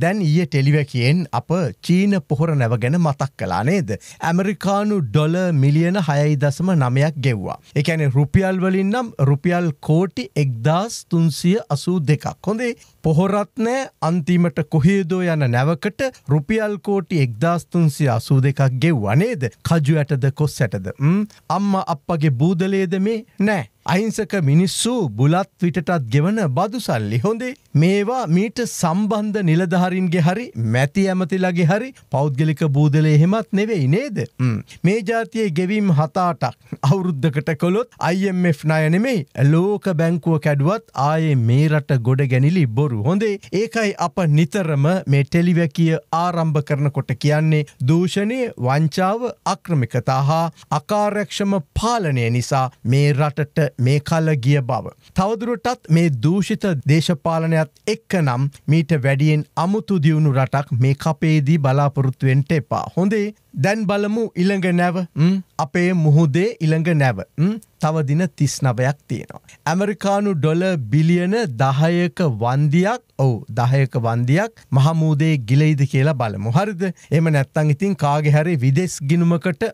දැන් ඊය ටෙලිවැකයෙන් අප චීන පොහොර නැව ගැන මතක් කලා නේද. ඇමරිකානු ඩොල මිලියන හයයි දසම නමයක් ගෙව්වා. එකැන රුපියල් වලින් නම් රුපියල් කෝටි එක්දස් තුන්සිය අසූ දෙකක්. හොඳේ පොහොරත්නෑ අන්තිමට කොහේදෝ යන නැවකට රුපියල් කෝටි එක්දස් තුන්සිය අසූ දෙකක් ගෙව්වනේද කජු ඇටද කොස් ඇටද. අම්ම අපගේ බූදලේද මේ නෑ. අහිංසක මිනිස්සු බුලත් විටටත් ගෙවන බදු සල්ලි හොඳේ. මේවා මීට සම්බන්ධ නිලධහරින්ගේ හරි මැති ඇමතිලගේ හරි පෞද්ගලික බූදලේ හෙමත් නෙවෙයි නේද. මේ ජාතියේ ගෙවීම් හතාටක් අවුරුද්ධකට කොළොත් IMF නයනෙමෙයි ලෝක බැංකුව කැඩුවත් ආයේ මේ රට ගොඩ ගැනිලි බොරු හොඳේ. ඒකයි අප නිතරම මේ ටෙලිවැකිය ආරම්භ කරනකොට කියන්නේ දූෂණය වංචාව අක්‍රමිකතා හා අකාරක්ෂම පාලනය නිසා මේ රටට මේ කල්ල ගිය බව. තවදුරටත් මේ දූෂිත දේශපාලනයක්ත් එක්ක නම් මීට වැඩියෙන් අමුතු දියුණු රටක් මේ කපේදී බලාපොරොත්තුවෙන්ට එපා. හොඳේ දැන් බලමු ඉළඟ නැව අපේ මුහුදේ ඉළඟ නැව තවදින තිස් නවයක් තියෙනවා. ඇමරිකානු ඩොල බිලියන දහයක වන්දියක් ඔවු දහයක වන්දියක් මහමූදේ ගිලයිද කියලා බලමු හරිද එම නැත්තං ඉතින් කාගෙහැරි විදෙස් ගිනුමකට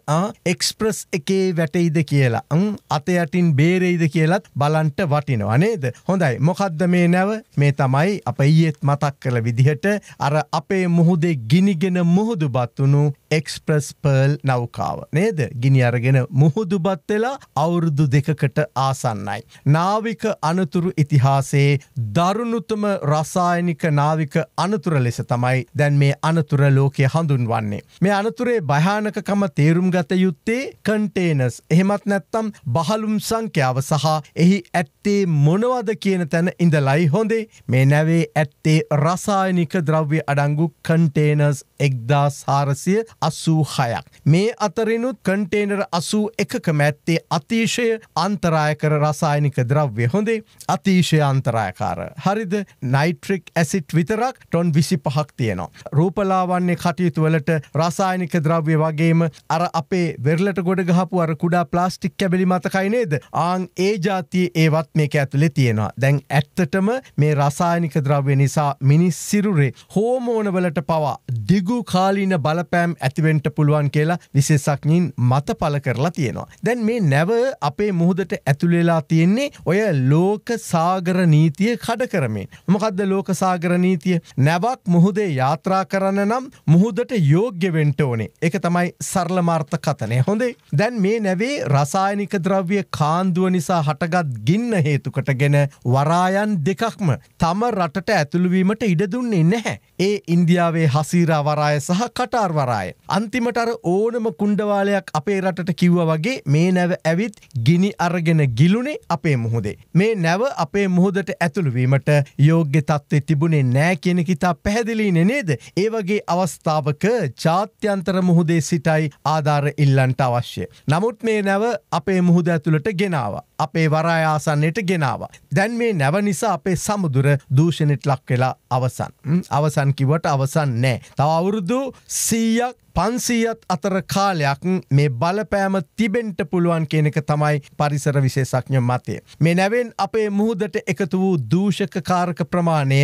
එක්ස්ප්‍රස් එකේ වැටයිද කියලා අතයටින් බේරෙයිද කියලත් බලන්ට වටිනවා නේද හොඳයි මොකක්ද මේ නැව මේ තමයි අප ඊයෙත් මතක් කළ විදිහට අර අපේ මුහුදේ ගිනිගෙන මුහුදු බත්වුණු එක්ස්ප්‍රස් පර්ල් නෞකාව නේද ගිනි පළවෙනි අරගෙන මුහුදුබත් වෙලා අවුරුදු දෙකකට ආසන්නයි. නාවික අනතුරු ඉතිහාසයේ දරුණුතම රසායනික නාවික අනතුර ලෙස තමයි දැන් මේ අනතුර ලෝකය හඳුන්වන්නේ. මේ අනතුරේ භයානකකම තේරුම් ගත යුත්තේ කන්ටේනස් එහෙමත් නැත්තම් බහලුම් සංඛ්‍යාව සහ එහි ඇත්තේ මොනවද කියන තැන ඉඳලයි හොඳේ මේ නැවේ ඇත්තේ රසායනික ද්‍රව්‍ය අඩංගු කන්ටේනස් එක්දා සාරසිය අසූ හයක්. මේ අතරිනුත් කන්ටේ කන්ටේනර් අසූ එකක මැත්තේ අතිශය අන්තරායකර රසායනික ද්‍රව්‍ය හොඳේ අතිශය අන්තරායකාර. හරිද නයිට්‍රික් ඇසිට් විතරක් ටොන් විසි පහක් තියෙනවා. රූපලාවන්නේ කටයුතුවලට රසායනික ද්‍රව්‍ය වගේම අර අපේ වෙරලට ගොඩ ගහපු අර කුඩා ප්ලාස්ටික් කැබලි මතකයි නේද ආං ඒ ජාතිය ඒවත් මේක ඇතුලෙ තියෙනවා. දැන් ඇත්තටම මේ රසායනික ද්‍රව්‍ය නිසා මිනිස් සිරුරේ හෝමෝනවලට පවා දිගු කාලීන බලපෑම් ඇතිවෙන්ට පුළුවන් කියලා විශේසක්ඥින් මත අතපල කරලා තියෙනවා. දැන් මේ නැව අපේ මුහුදට ඇතුළෙලා තියෙන්නේ ඔය ලෝක සාගර නීතිය කඩ කරමින්. මොකක්ද ලෝක සාගර නීතිය? නැවක් මුහුදේ යාත්‍රා කරන්න නම් මුහුදට යෝග්‍ය වෙන්න ඕනේ. ඒක තමයි සරල මාර්ථ කතනය. හොඳේ. දැන් මේ නැවේ රසායනික ද්‍රව්‍ය කාන්දුව නිසා හටගත් ගින්න හේතුකටගෙන වරායන් දෙකක්ම තම රටට ඇතුළුවීමට ඉඩ දුන්නේ නැහැ. ඒ ඉන්දියාවේ හසීරා වරාය සහ කටාර් වරාය. අන්තිමට අර ඕනම කුණ්ඩවාලයක් අපේ අපේ රටට කිව්ව වගේ මේ නැව ඇවිත් ගිනි අරගෙන ගිලුණේ අපේ මුහුදේ. මේ නැව අපේ මුහුදට ඇතුළුවීමට යෝග්‍ය තත්ත්වේ තිබුණේ නෑ කියෙන කිතා පැහැදිලීන නේද. ඒවගේ අවස්ථාවක ජාත්‍යන්තර මුහුදේ සිටයි ආධාර ඉල්ලන්ට අවශ්‍ය. නමුත් මේ නැව අපේ මුහුද ඇතුළට ගෙනවා. අපේ වරායාසන්නයට ගෙනවා. දැන් මේ නැව නිසා අපේ සමුදුර දූෂණෙට ලක් වෙලා අවසන්. අවසන් කිවට අවසන් නෑ. තව අවුරුදු සීයක් පන්සීයත් අතර කාලයක් මේ බලපෑම තිබෙන්ට පුළුවන් කෙනෙක තමයි පරිසර විශේෂඥ මතය. මේ නැවෙන් අපේ මුහදට එකතු වූ දූෂක කාරක ප්‍රමාණය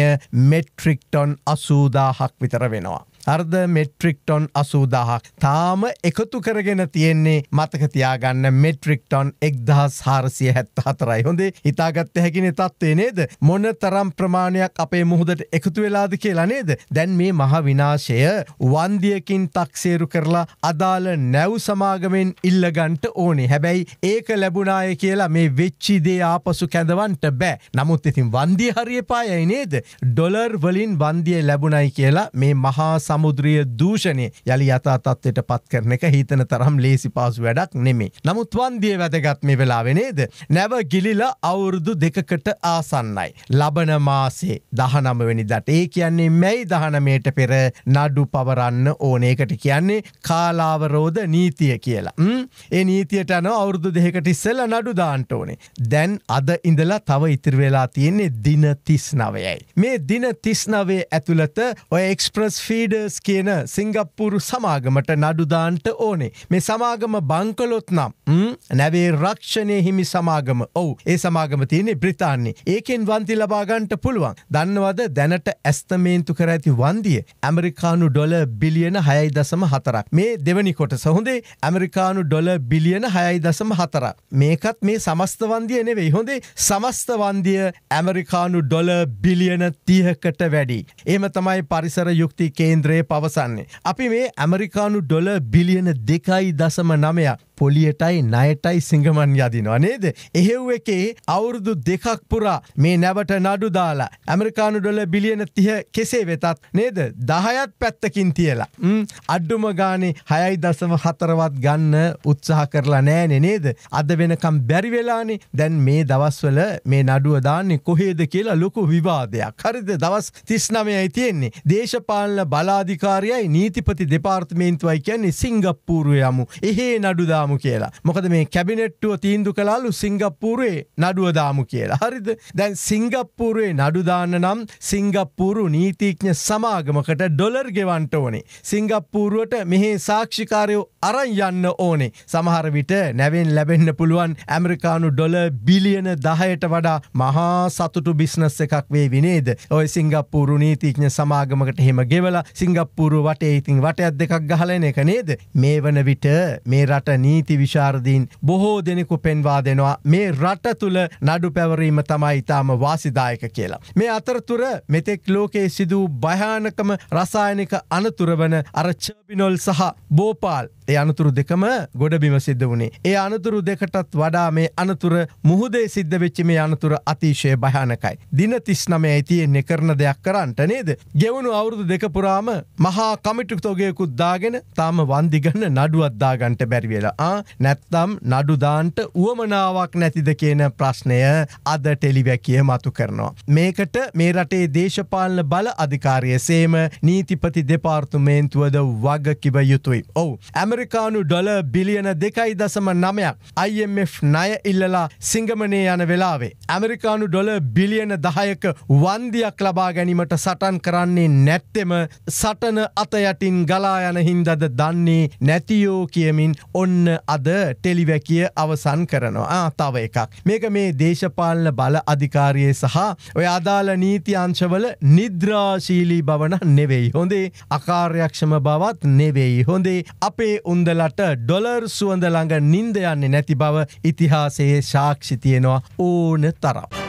මෙට්‍රික්ටොන් අසූදාහක් විතර වෙනවා. අර්ධ මෙට්‍රික්ටොන් අසූදාහක් තාම එකතු කරගෙන තියෙන්නේ මතකතියාගන්න මෙට්‍රික්ටොන් එක්දා සාරසිය හැත්ත හතරයි හොඳේ හිතාගත්ත හැකින තත්වේ නේද මොන තරම් ප්‍රමාණයක් අපේ මුහදට එකතු වෙලාද කියලා නේද දැන් මේ මහ විනාශය වන්දියකින් තක්සේරු කරලා අදාළ නැව් සමාගමෙන් ඉල්ලගන්ට ඕනේ හැබැයි ඒක ලැබුණාය කියලා මේ වෙච්චිදේ ආපසු කැඳවන්ට බෑ නමුත් ඉතින් වන්දිය හරිය පායයි නේද ඩොලර් වලින් වන්දිය ලැබුණයි කියලා මේ මහාසා සමුද්‍රිය දූෂණය යළි යථා තත්ත්වයට පත් කරන එක හිතන තරම් ලේසි පාසු වැඩක් නෙමේ. නමුත් වන්දිය වැදගත් මේ වෙලාවේ නේද? නැව ගිලිලා අවුරුදු දෙකකට ආසන්නයි. ලබන මාසේ 19 වෙනිදාට ඒ කියන්නේ මැයි 19ට පෙර නඩු පවරන්න ඕනේකට කියන්නේ කාලාවරෝධ නීතිය කියලා. ඒ නීතියට අනුව අවුරුදු දෙකකට ඉස්සෙල්ලා නඩු දාන්න ඕනේ. දැන් අද ඉඳලා තව ඉතිරි වෙලා තියෙන්නේ දින 39යි. මේ දින 39 ඇතුළත ඔය එක්ස්ප්‍රස් ෆීඩර් ලෝයස් කියන සිංගප්පුරු සමාගමට නඩුදාන්ට ඕනේ. මේ සමාගම බංකලොත් නම් නැවේ රක්ෂණය හිමි සමාගම ඔවු ඒ සමාගම තියනෙ බ්‍රතාන්නේ ඒකෙන් වන්ති ලබාගන්ට පුළුවන්. දන්නවද දැනට ඇස්තමේන්තු කර ඇති වන්දිය ඇමරිකානු ඩොල බිලියන හයයි දසම හතරක්. මේ දෙවනි කොට සහොඳේ ඇමරිකානු ඩොල බිලියන හයයි දසම හතර. මේකත් මේ සමස්ත වන්දිය නෙවෙයි හොඳේ සමස්ත වන්දිය ඇමරිකානු ඩොල බිලියන තියහකට වැඩි. ඒම තමයි පරිසර යුක්ති කේන්ද්‍රය සූත්‍රයේ පවසන්නේ. අපි මේ ඇමරිකානු ඩොල බිලියන දෙකයි දසම නමයක් පොලියටයි නයටයි සිංහමන් යදිනවා නේද. එහෙව් එකේ අවුරුදු දෙකක් පුරා මේ නැවට නඩු දාලා ඇමරිකානු ඩොල බිලියන තිය කෙසේ වෙතත් නේද දහයත් පැත්තකින් තියලා. අඩ්ඩුම ගානේ හයයි දසම හතරවත් ගන්න උත්සාහ කරලා නෑනෙ නේද. අද වෙනකම් බැරිවෙලානේ දැන් මේ දවස්වල මේ නඩුව දාන්නේ කොහේද කියලා ලොකු විවාදයක් හරිද දවස් තිස්නමයයි තියෙන්නේ. දේශපාලන බලාධිකාරයයි නීතිපති දෙපාර්තමේන්තුවයි කියන්නේ සිංගප්පූරුව යමු. එහේ නඩුදා දාමු කියලා. මොකද මේ කැබිනෙට්ටුව තීන්දු කලාලු සිංගප්පූරේ නඩුව දාමු කියලා. හරිද දැන් සිංගප්පූරේ නඩුදාන්න නම් සිංගප්පූරු නීතිීඥ සමාගමකට ඩොලර් ගෙවන්ට ඕනේ. සිංගප්පූරුවට මෙහේ සාක්ෂිකාරයෝ අරන් යන්න ඕනේ. සමහර විට නැවෙන් ලැබෙන්න්න පුළුවන් ඇමරිකානු ඩොල බිලියන දහයට වඩා මහා සතුටු බිස්නස් එකක් වේ විනේද ඔය සිංගප්පූරු නීතිීඥ සමාගමකට හෙම ගෙවලා සිංගප්පූරු වටේ ඉතින් වටයක් දෙකක් ගහලන එක නේද මේ වන විට මේ රට නී නීති විශාරදීන් බොහෝ දෙනෙකු පෙන්වා දෙනවා මේ රට තුළ නඩු පැවරීම තමයි ඉතාම වාසිදායක කියලා. මේ අතරතුර මෙතෙක් ලෝකයේ සිදූ භයානකම රසායනික අනතුරවන අරච්චබිනොල් සහ බෝපාල් ඒ අනතුරු දෙකම ගොඩබිම සිද්ධ වුණේ. ඒ අනතුරු දෙකටත් වඩා මේ අනතුර මුහුදේ සිද්ධ වෙච්ච මේ අනතුර අතිශය භයානකයි. දින 39 ඇයි තියෙන්නේ කරන දෙයක් කරන්නට නේද? ගෙවුණු අවුරුදු දෙක පුරාම මහා කමිටු තොගයකුත් දාගෙන තාම වන්දි ගන්න නඩුවක් දාගන්න බැරි වෙලා. ආ නැත්තම් නඩු දාන්න උවමනාවක් නැතිද කියන ප්‍රශ්නය අද ටෙලිවැකිය මතු කරනවා. මේකට මේ රටේ දේශපාලන බල අධිකාරිය සේම නීතිපති දෙපාර්තමේන්තුවද වග කිව යුතුයි. ඔව්. ඇම ඇමරිකානු ඩොල බිලියන දෙකයි දසම නමයක් IMF නය ඉල්ලලා සිංගමනය යන වෙලාවේ. ඇමරිකානු ඩොල බිලියන දහයක වන්දියක් ලබා ගැනීමට සටන් කරන්නේ නැත්තෙම සටන අතයටින් ගලා යන හින්දද දන්නේ නැතියෝ කියමින් ඔන්න අද ටෙලිවැකිය අවසන් කරනවා තව එකක්. මේක මේ දේශපාලන බල අධිකාරයේ සහ ඔය අදාළ නීති අංශවල නිද්‍රාශීලී බවන නෙවෙයි හොඳේ අකාර්යක්ෂම බවත් නෙවෙයි හොඳේ අපේ උන්දලට ඩොලර් සුවඳ ළඟ නින්ද යන්නේ නැති බව ඉතිහාසයේ ශාක්ෂි තියෙනවා ඕන තරම්.